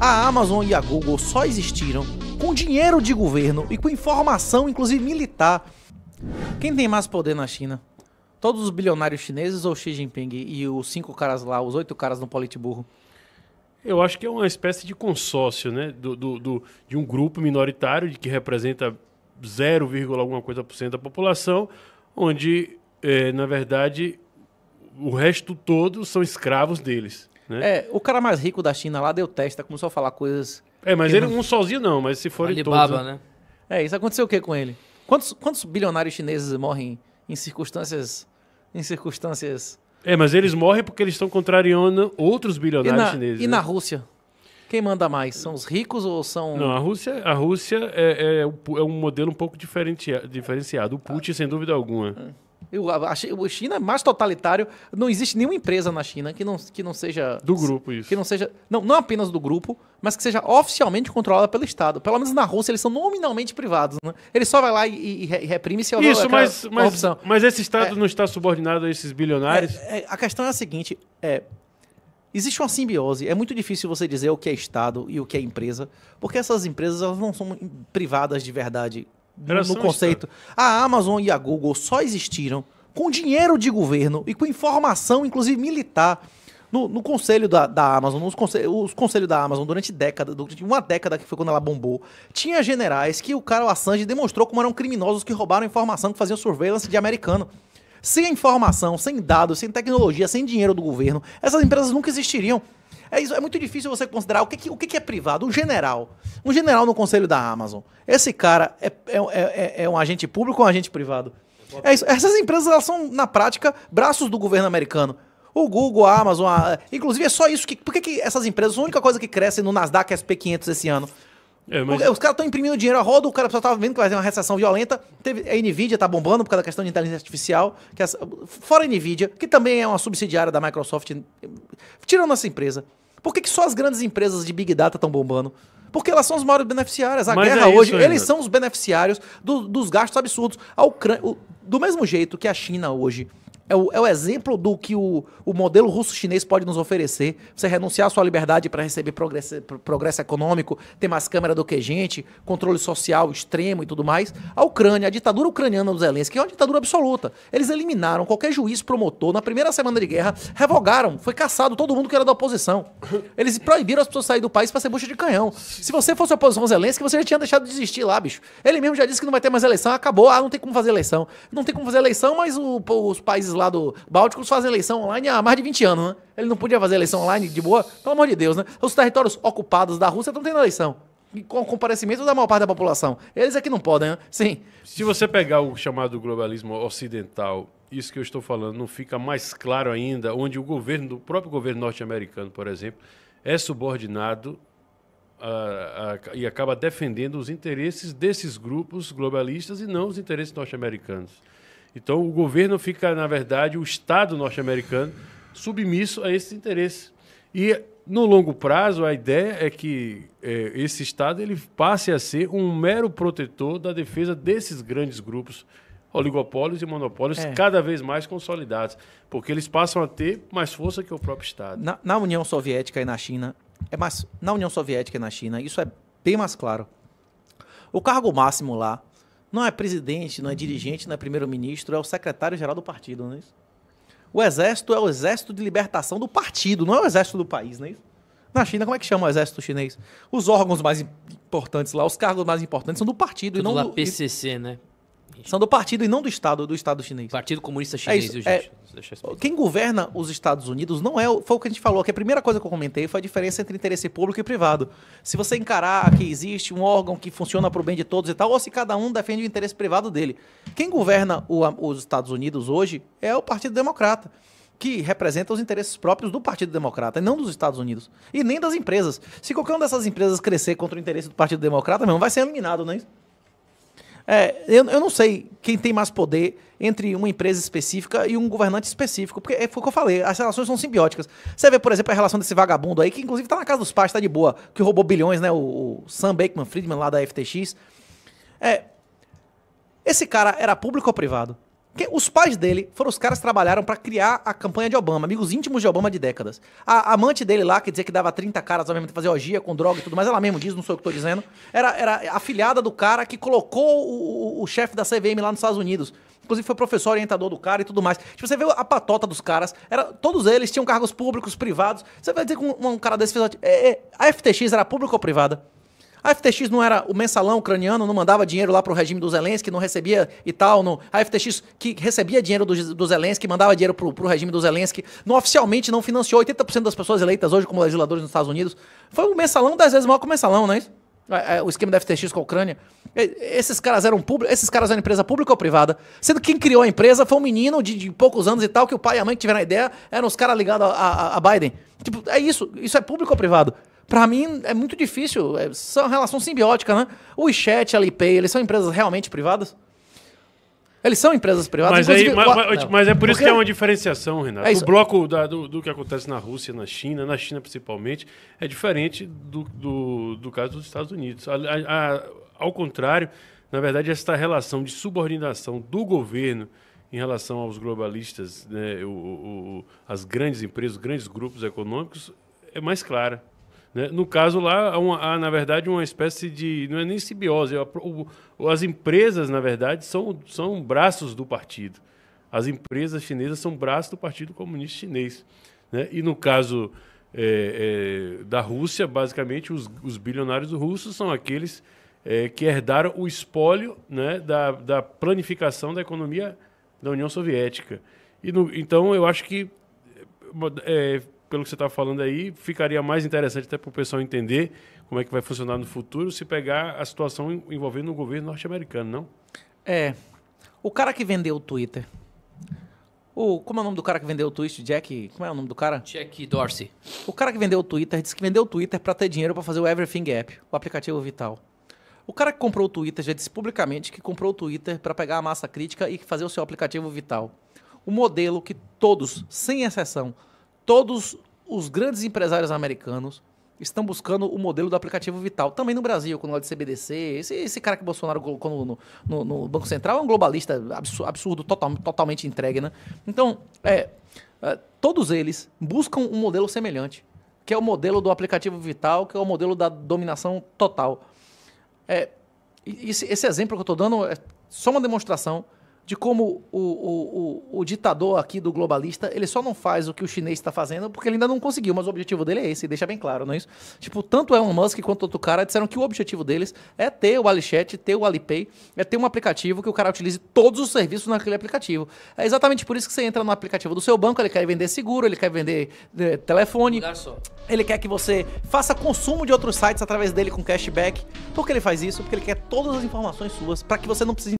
a Amazon e a Google só existiram com dinheiro de governo e com informação, inclusive militar. Quem tem mais poder na China? Todos os bilionários chineses ou Xi Jinping e os cinco caras lá, os oito caras no Politburro? Eu acho que é uma espécie de consórcio, né? Do, do, do de um grupo minoritário que representa 0, alguma coisa por cento da população, onde, é, na verdade, o resto todo são escravos deles. Né? É, o cara mais rico da China lá deu testa, começou a falar coisas. É, mas ele não... um sozinho não, mas se forem Alibaba, todos. né? né? É, isso aconteceu o que com ele? Quantos, quantos bilionários chineses morrem em circunstâncias. Em circunstâncias. É, mas eles morrem porque eles estão contrariando outros bilionários e na, chineses. E né? na Rússia? Quem manda mais? São os ricos ou são. Não, a Rússia, a Rússia é, é, é um é modelo um pouco diferenciado. O Putin, ah. sem dúvida alguma. É. Eu, a, a China é mais totalitário. Não existe nenhuma empresa na China que não, que não seja. Do grupo, isso. Que não seja. Não, não apenas do grupo, mas que seja oficialmente controlada pelo Estado. Pelo menos na Rússia, eles são nominalmente privados. Né? Ele só vai lá e, e, e reprime se houver Isso, mas, mas, mas, esse Estado é, não está subordinado a esses bilionários? É, é, a questão é a seguinte: é, existe uma simbiose. É muito difícil você dizer o que é Estado e o que é empresa, porque essas empresas elas não são privadas de verdade no conceito. História. A Amazon e a Google só existiram com dinheiro de governo e com informação, inclusive militar, no, no conselho da, da Amazon, nos os conselhos da Amazon durante décadas durante uma década que foi quando ela bombou, tinha generais que o cara Assange demonstrou como eram criminosos que roubaram informação, que faziam surveillance de americano. Sem informação, sem dados, sem tecnologia, sem dinheiro do governo, essas empresas nunca existiriam. É, isso, é muito difícil você considerar o que, que o que, que é privado. O general um general no conselho da Amazon. Esse cara é, é, é, é um agente público ou um agente privado? É isso. Essas empresas elas são, na prática, braços do governo americano. O Google, a Amazon, a... inclusive é só isso. Que... Por que, que essas empresas, a única coisa que cresce no Nasdaq SP500 esse ano? É, mas... Os caras estão imprimindo dinheiro a roda, o cara só estava vendo que vai ter uma recessão violenta. Teve, a Nvidia está bombando por causa da questão de inteligência artificial. Que é essa, fora a Nvidia, que também é uma subsidiária da Microsoft, tirando essa empresa. Por que, que só as grandes empresas de Big Data estão bombando? porque elas são os maiores beneficiárias. A Mas guerra é hoje, ainda. eles são os beneficiários do, dos gastos absurdos. A Ucrânia, do mesmo jeito que a China hoje é o, é o exemplo do que o, o modelo russo-chinês pode nos oferecer. Você renunciar à sua liberdade para receber progresso, progresso econômico, ter mais câmera do que gente, controle social extremo e tudo mais. A Ucrânia, a ditadura ucraniana do Zelensky, é uma ditadura absoluta. Eles eliminaram qualquer juiz promotor na primeira semana de guerra, revogaram, foi caçado todo mundo que era da oposição. Eles proibiram as pessoas sair do país para ser bucha de canhão. Se você fosse oposição Zelensky, você já tinha deixado de desistir lá, bicho. Ele mesmo já disse que não vai ter mais eleição, acabou, ah, não tem como fazer eleição. Não tem como fazer eleição, mas o, os países lá do Bálticos fazem eleição online há mais de 20 anos, né? Ele não podia fazer eleição online de boa, pelo amor de Deus, né? Os territórios ocupados da Rússia estão tendo eleição. Com o comparecimento da maior parte da população. Eles é que não podem, né? Sim. Se você pegar o chamado globalismo ocidental, isso que eu estou falando, não fica mais claro ainda onde o governo, próprio governo norte-americano, por exemplo, é subordinado a, a, e acaba defendendo os interesses desses grupos globalistas e não os interesses norte-americanos. Então o governo fica, na verdade, o Estado norte-americano submisso a esses interesses E no longo prazo, a ideia é que é, esse Estado ele passe a ser um mero protetor da defesa desses grandes grupos, oligopólios e monopólios, é. cada vez mais consolidados, porque eles passam a ter mais força que o próprio Estado. Na, na União Soviética e na China, é mais, na União Soviética e na China, isso é bem mais claro. O cargo máximo lá não é presidente, não é dirigente, não é primeiro-ministro, é o secretário-geral do partido, não é isso? O exército é o exército de libertação do partido, não é o exército do país, não é isso? Na China, como é que chama o exército chinês? Os órgãos mais importantes lá, os cargos mais importantes são do partido. Tudo e não lá do... PCC, né? São do partido e não do Estado, do Estado chinês. Partido Comunista é Chinês, é isso, é, Quem governa os Estados Unidos não é. Foi o que a gente falou, que a primeira coisa que eu comentei foi a diferença entre interesse público e privado. Se você encarar que existe um órgão que funciona para o bem de todos e tal, ou se cada um defende o interesse privado dele. Quem governa o, os Estados Unidos hoje é o Partido Democrata que representa os interesses próprios do Partido Democrata, e não dos Estados Unidos. E nem das empresas. Se qualquer uma dessas empresas crescer contra o interesse do Partido Democrata, mesmo vai ser eliminado, não é isso? É, eu, eu não sei quem tem mais poder entre uma empresa específica e um governante específico. Porque é, foi o que eu falei, as relações são simbióticas. Você vê, por exemplo, a relação desse vagabundo aí, que inclusive tá na casa dos pais, tá de boa, que roubou bilhões, né? O, o Sam Bakeman Friedman lá da FTX. É, esse cara era público ou privado? Porque os pais dele foram os caras que trabalharam para criar a campanha de Obama, amigos íntimos de Obama de décadas. A, amante dele lá, que dizia que dava 30 caras ao mesmo tempo, fazer orgia com droga e tudo mais, ela mesmo diz, não sou eu que tô dizendo, era, era a filhada do cara que colocou o, o, o chefe da CVM lá nos Estados Unidos. Inclusive foi professor orientador do cara e tudo mais. Tipo, você vê a patota dos caras, era, todos eles tinham cargos públicos, privados. Você vai dizer que um, um cara desse fez... É, é, a FTX era pública ou privada? A FTX não era o mensalão ucraniano, não mandava dinheiro lá para o regime do Zelensky, não recebia e tal. Não. A FTX que recebia dinheiro do, do Zelensky, mandava dinheiro para o regime do Zelensky, não oficialmente não financiou 80% das pessoas eleitas hoje como legisladores nos Estados Unidos. Foi o mensalão das vezes maior que o mensalão, não é isso? É, é, o esquema da FTX com a Ucrânia. Esses caras eram públicos, esses caras eram empresa pública ou privada. Sendo que quem criou a empresa foi um menino de, de poucos anos e tal, que o pai e a mãe que tiveram a ideia eram os caras ligados a, a, a Biden. Tipo, é isso. Isso é público ou privado? Para mim é muito difícil, é só relação simbiótica, né? O WeChat, a Alipay, eles são empresas realmente privadas? Eles são empresas privadas. Mas, aí, mas, mas, mas é por isso Porque... que é uma diferenciação, Renato. É o bloco da, do, do, que acontece na Rússia, na China, na China principalmente, é diferente do, do, do caso dos Estados Unidos. A, a, a, ao contrário, na verdade, esta relação de subordinação do governo em relação aos globalistas, né, o, o, as grandes empresas, os grandes grupos econômicos, é mais clara. Né? No caso lá, há, uma, há, na verdade, uma espécie de. Não é nem simbiose. É as empresas, na verdade, são, são braços do partido. As empresas chinesas são braços do Partido Comunista Chinês. Né? E no caso é, é, da Rússia, basicamente, os, os bilionários russos são aqueles é, que herdaram o espólio né, da, da, planificação da economia da União Soviética. E no, então, eu acho que é, pelo que você está falando aí, ficaria mais interessante até para o pessoal entender como é que vai funcionar no futuro se pegar a situação envolvendo o governo norte-americano, não? É. O cara que vendeu o Twitter. O, como é o nome do cara que vendeu o Twitter? Jack. Como é o nome do cara? Jack Dorsey. O cara que vendeu o Twitter disse que vendeu o Twitter para ter dinheiro para fazer o Everything App, o aplicativo vital. O cara que comprou o Twitter já disse publicamente que comprou o Twitter para pegar a massa crítica e fazer o seu aplicativo vital. O modelo que todos, sem exceção, todos os grandes empresários americanos estão buscando o modelo do aplicativo Vital. Também no Brasil, quando olha de CBDC, esse, esse cara que Bolsonaro colocou no, no, no, Banco Central é um globalista absurdo, absurdo total, totalmente entregue, né? Então, é, é, todos eles buscam um modelo semelhante, que é o modelo do aplicativo Vital, que é o modelo da dominação total. É, esse, esse exemplo que eu estou dando é só uma demonstração de como o, o, o, o, ditador aqui do globalista, ele só não faz o que o chinês está fazendo porque ele ainda não conseguiu, mas o objetivo dele é esse, deixa bem claro, não é isso? Tipo, tanto Elon Musk quanto outro cara disseram que o objetivo deles é ter o AliChat, ter o Alipay, é ter um aplicativo que o cara utilize todos os serviços naquele aplicativo. É exatamente por isso que você entra no aplicativo do seu banco, ele quer vender seguro, ele quer vender eh, telefone, ele quer que você faça consumo de outros sites através dele com cashback. Por que ele faz isso? Porque ele quer todas as informações suas para que você não precise